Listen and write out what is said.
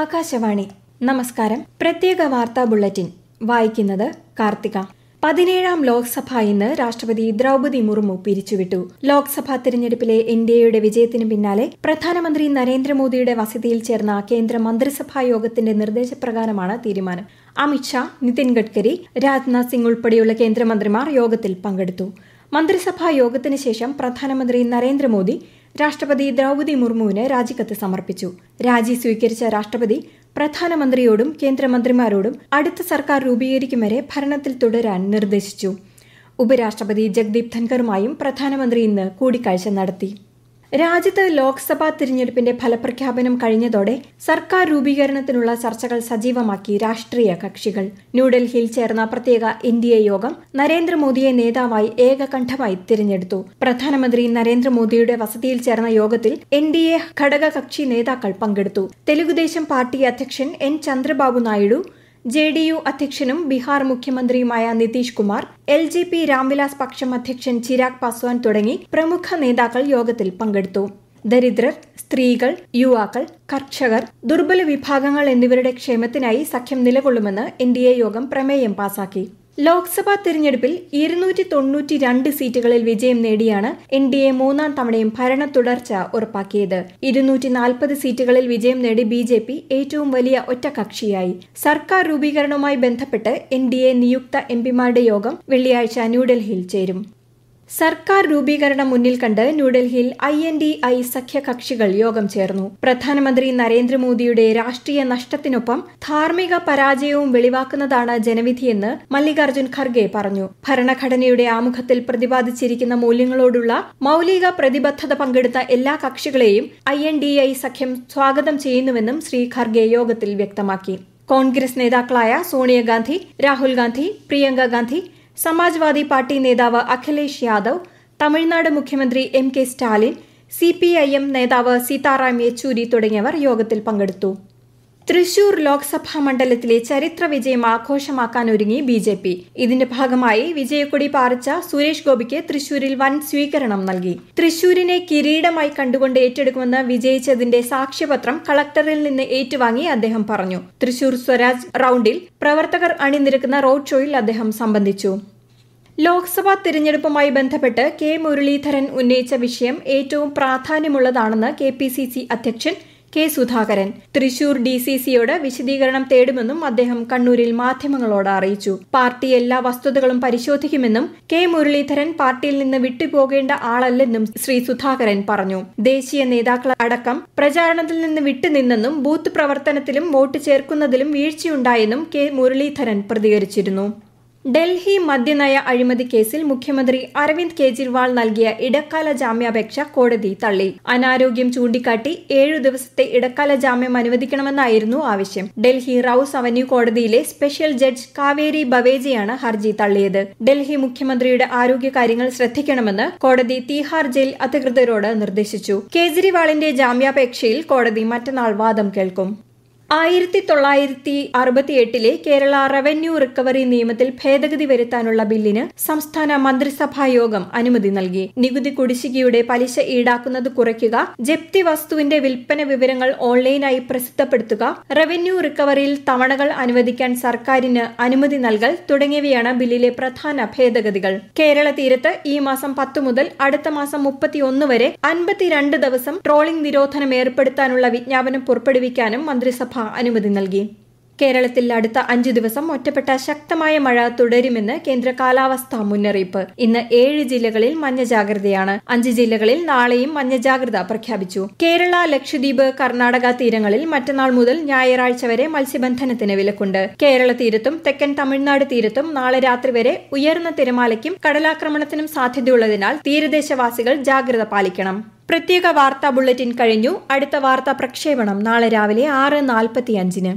ആകാശവാണി നമസ്കാരം പ്രത്യേക വാർത്താ ബുള്ളറ്റിൻ വായിക്കുന്നത് കാർത്തിക പതിനേഴാം ലോക്സഭ ഇന്ന് രാഷ്ട്രപതി ദ്രൗപദി മുർമു പിരിച്ചുവിട്ടു ലോക്സഭാ തെരഞ്ഞെടുപ്പിലെ എൻഡിഎയുടെ വിജയത്തിന് പിന്നാലെ പ്രധാനമന്ത്രി നരേന്ദ്രമോദിയുടെ വസതിയിൽ ചേർന്ന കേന്ദ്ര മന്ത്രിസഭാ യോഗത്തിന്റെ നിർദ്ദേശപ്രകാരമാണ് തീരുമാനം അമിത്ഷാ നിതിൻ ഗഡ്കരി രാജ്നാഥ് സിംഗ് ഉൾപ്പെടെയുള്ള കേന്ദ്രമന്ത്രിമാർ യോഗത്തിൽ പങ്കെടുത്തു മന്ത്രിസഭാ യോഗത്തിന് ശേഷം പ്രധാനമന്ത്രി നരേന്ദ്രമോദി രാഷ്ട്രപതി ദ്രൗപതി മുർമുവിന് രാജിക്കത്ത് സമർപ്പിച്ചു രാജി സ്വീകരിച്ച രാഷ്ട്രപതി പ്രധാനമന്ത്രിയോടും കേന്ദ്രമന്ത്രിമാരോടും അടുത്ത സർക്കാർ രൂപീകരിക്കും വരെ ഭരണത്തിൽ തുടരാൻ നിർദ്ദേശിച്ചു ഉപരാഷ്ട്രപതി ജഗ്ദീപ് ധൻഖറുമായും പ്രധാനമന്ത്രി ഇന്ന് കൂടിക്കാഴ്ച നടത്തി രാജ്യത്ത് ലോക്സഭാ തിരഞ്ഞെടുപ്പിന്റെ ഫലപ്രഖ്യാപനം കഴിഞ്ഞതോടെ സർക്കാർ രൂപീകരണത്തിനുള്ള ചർച്ചകൾ സജീവമാക്കി രാഷ്ട്രീയ കക്ഷികൾ ന്യൂഡൽഹിയിൽ ചേർന്ന പ്രത്യേക എൻ ഡി എ യോഗം നരേന്ദ്രമോദിയെ നേതാവായി ഏകകണ്ഠമായി തിരഞ്ഞെടുത്തു പ്രധാനമന്ത്രി നരേന്ദ്രമോദിയുടെ വസതിയിൽ ചേർന്ന യോഗത്തിൽ എൻ ഡി എ ഘടകകക്ഷി നേതാക്കൾ പങ്കെടുത്തു തെലുഗുദേശം പാർട്ടി അധ്യക്ഷൻ N Chandrababu Naidu J D U അധ്യക്ഷനും ബീഹാർ മുഖ്യമന്ത്രിയുമായ Nitish Kumar L J P Ramvilas പക്ഷം അധ്യക്ഷൻ ചിരാഗ് പാസ്വാൻ തുടങ്ങി പ്രമുഖ നേതാക്കൾ യോഗത്തിൽ പങ്കെടുത്തു ദരിദ്രർ സ്ത്രീകൾ യുവാക്കൾ കർഷകർ ദുർബല വിഭാഗങ്ങൾ എന്നിവരുടെ ക്ഷേമത്തിനായി സഖ്യം നിലകൊള്ളുമെന്ന് എൻ ഡി എ യോഗം പ്രമേയം പാസാക്കി ലോക്സഭാ തെരഞ്ഞെടുപ്പിൽ ഇരുന്നൂറ്റി തൊണ്ണൂറ്റി രണ്ട് സീറ്റുകളിൽ വിജയം നേടിയാണ് എൻ ഡി എ മൂന്നാം തവണയും ഭരണ തുടർച്ച ഉറപ്പാക്കിയത് ഇരുന്നൂറ്റി നാൽപ്പത് സീറ്റുകളിൽ വിജയം നേടി ബി ജെ പി ഏറ്റവും വലിയ ഒറ്റകക്ഷിയായി സർക്കാർ രൂപീകരണവുമായി ബന്ധപ്പെട്ട് എൻ ഡി എ നിയുക്ത എം പിമാരുടെ യോഗം വെള്ളിയാഴ്ച ന്യൂഡൽഹിയിൽ ചേരും സർക്കാർ രൂപീകരണം മുന്നിൽ കണ്ട് ന്യൂഡൽഹിയിൽ ഐ എൻ ഡി ഐ സഖ്യകക്ഷികൾ യോഗം ചേർന്നു പ്രധാനമന്ത്രി നരേന്ദ്രമോദിയുടെ രാഷ്ട്രീയ നഷ്ടത്തിനൊപ്പം ധാർമ്മിക പരാജയവും വെളിവാക്കുന്നതാണ് ജനവിധിയെന്ന് മല്ലികാർജ്ജുൻ ഖർഗെ പറഞ്ഞു ഭരണഘടനയുടെ ആമുഖത്തിൽ പ്രതിപാദിച്ചിരിക്കുന്ന മൂല്യങ്ങളോടുള്ള മൌലിക പ്രതിബദ്ധത പങ്കെടുത്ത എല്ലാ കക്ഷികളെയും ഐ എൻ ഡി ഐ സഖ്യം സ്വാഗതം ചെയ്യുന്നുവെന്നും ശ്രീ ഖർഗെ യോഗത്തിൽ വ്യക്തമാക്കി കോൺഗ്രസ് നേതാക്കളായ സോണിയാഗാന്ധി രാഹുൽ ഗാന്ധി പ്രിയങ്ക ഗാന്ധി സമാജ്വാദി പാർട്ടി നേതാവ് അഖിലേഷ് യാദവ് തമിഴ്നാട് മുഖ്യമന്ത്രി M K Stalin C P I M നേതാവ് സീതാറാം യെച്ചൂരി തുടങ്ങിയവർ യോഗത്തിൽ പങ്കെടുത്തു തൃശൂർ ലോക്സഭാ മണ്ഡലത്തിലെ ചരിത്ര വിജയം ആഘോഷമാക്കാൻ ഒരുങ്ങി ബി ജെ പി ഇതിന്റെ ഭാഗമായി വിജയക്കൊടി പാറിച്ച സുരേഷ് ഗോപിക്ക് തൃശൂരിൽ വൻ സ്വീകരണം നൽകി തൃശൂരിനെ കിരീടമായി കണ്ടുകൊണ്ട് ഏറ്റെടുക്കുമെന്ന് വിജയിച്ചതിന്റെ സാക്ഷ്യപത്രം കളക്ടറിൽ നിന്ന് ഏറ്റുവാങ്ങി അദ്ദേഹം പറഞ്ഞു തൃശൂർ സ്വരാജ് റൌണ്ടിൽ പ്രവർത്തകർ അണിനിരക്കുന്ന റോഡ് ഷോയിൽ അദ്ദേഹം സംബന്ധിച്ചു ലോക്സഭാ തിരഞ്ഞെടുപ്പുമായി ബന്ധപ്പെട്ട് കെ മുരളീധരൻ ഉന്നയിച്ച വിഷയം ഏറ്റവും പ്രാധാന്യമുള്ളതാണെന്ന് കെ പി സി സി അധ്യക്ഷൻ K Sudhakaran Thrissur D C സിയോട് വിശദീകരണം തേടുമെന്നും അദ്ദേഹം കണ്ണൂരിൽ മാധ്യമങ്ങളോട് അറിയിച്ചു പാർട്ടി എല്ലാ വസ്തുതകളും പരിശോധിക്കുമെന്നും കെ മുരളീധരൻ പാർട്ടിയിൽ നിന്ന് വിട്ടുപോകേണ്ട ആളല്ലെന്നും ശ്രീ സുധാകരൻ പറഞ്ഞു ദേശീയ നേതാക്കൾ അടക്കം പ്രചാരണത്തിൽ നിന്ന് വിട്ടുനിന്നെന്നും ബൂത്ത് പ്രവർത്തനത്തിലും വോട്ട് ചേർക്കുന്നതിലും വീഴ്ചയുണ്ടായെന്നും കെ മുരളീധരൻ പ്രതികരിച്ചിരുന്നു ഡൽഹി മദ്യനയ അഴിമതി കേസിൽ മുഖ്യമന്ത്രി അരവിന്ദ് കെജ്രിവാൾ നൽകിയ ഇടക്കാല ജാമ്യാപേക്ഷ കോടതി തള്ളി അനാരോഗ്യം ചൂണ്ടിക്കാട്ടി ഏഴു ദിവസത്തെ ഇടക്കാല ജാമ്യം അനുവദിക്കണമെന്നായിരുന്നു ആവശ്യം ഡൽഹി റൌസ് അവന്യൂ കോടതിയിലെ സ്പെഷ്യൽ ജഡ്ജ് കാവേരി ബവേജിയാണ് ഹർജി തള്ളിയത് ഡൽഹി മുഖ്യമന്ത്രിയുടെ ആരോഗ്യകാര്യങ്ങൾ ശ്രദ്ധിക്കണമെന്ന് കോടതി തീഹാർ ജയിൽ അധികൃതരോട് നിർദ്ദേശിച്ചു കേജ്രിവാളിന്റെ ജാമ്യാപേക്ഷയിൽ കോടതി മറ്റന്നാൾ വാദം കേൾക്കും ആയിരത്തി തൊള്ളായിരത്തി അറുപത്തിയെട്ടിലെ കേരള റവന്യൂ റിക്കവറി നിയമത്തിൽ ഭേദഗതി വരുത്താനുള്ള ബില്ലിന് സംസ്ഥാന മന്ത്രിസഭാ യോഗം അനുമതി നൽകി നികുതി കുടിശ്ശികയുടെ പലിശ ഈടാക്കുന്നത് കുറയ്ക്കുക ജപ്തി വസ്തുവിന്റെ വിൽപ്പന വിവരങ്ങൾ ഓൺലൈനായി പ്രസിദ്ധപ്പെടുത്തുക റവന്യൂ റിക്കവറിയിൽ തവണകൾ അനുവദിക്കാൻ സർക്കാരിന് അനുമതി നൽകൽ തുടങ്ങിയവയാണ് ബില്ലിലെ പ്രധാന ഭേദഗതികൾ കേരള തീരത്ത് ഈ മാസം പത്ത് മുതൽ അടുത്ത മാസം മുപ്പത്തിയൊന്ന് വരെ അൻപത്തിരണ്ട് ദിവസം ട്രോളിംഗ് നിരോധനം ഏർപ്പെടുത്താനുള്ള വിജ്ഞാപനം പുറപ്പെടുവിക്കാനും മന്ത്രിസഭ സഭ അനുമതി നൽകി കേരളത്തിൽ അടുത്ത അഞ്ചു ദിവസം ഒറ്റപ്പെട്ട ശക്തമായ മഴ തുടരുമെന്ന് കേന്ദ്ര കാലാവസ്ഥാ മുന്നറിയിപ്പ് ഇന്ന് ഏഴ് ജില്ലകളിൽ മഞ്ഞ ജാഗ്രതയാണ് അഞ്ച് ജില്ലകളിൽ നാളെയും മഞ്ഞ ജാഗ്രത പ്രഖ്യാപിച്ചു കേരള ലക്ഷദ്വീപ് കർണാടക തീരങ്ങളിൽ മറ്റന്നാൾ മുതൽ ഞായറാഴ്ച വരെ മത്സ്യബന്ധനത്തിന് വിലക്കുണ്ട് കേരള തീരത്തും തെക്കൻ തമിഴ്നാട് തീരത്തും നാളെ രാത്രി വരെ ഉയർന്ന തിരമാലയ്ക്കും കടലാക്രമണത്തിനും സാധ്യതയുള്ളതിനാൽ തീരദേശവാസികൾ ജാഗ്രത പാലിക്കണം പ്രത്യേക വാർത്താ ബുള്ളറ്റിൻ കഴിഞ്ഞു അടുത്ത വാർത്താ പ്രക്ഷേപണം നാളെ രാവിലെ ആറ് നാൽപ്പത്തിയഞ്ചിന്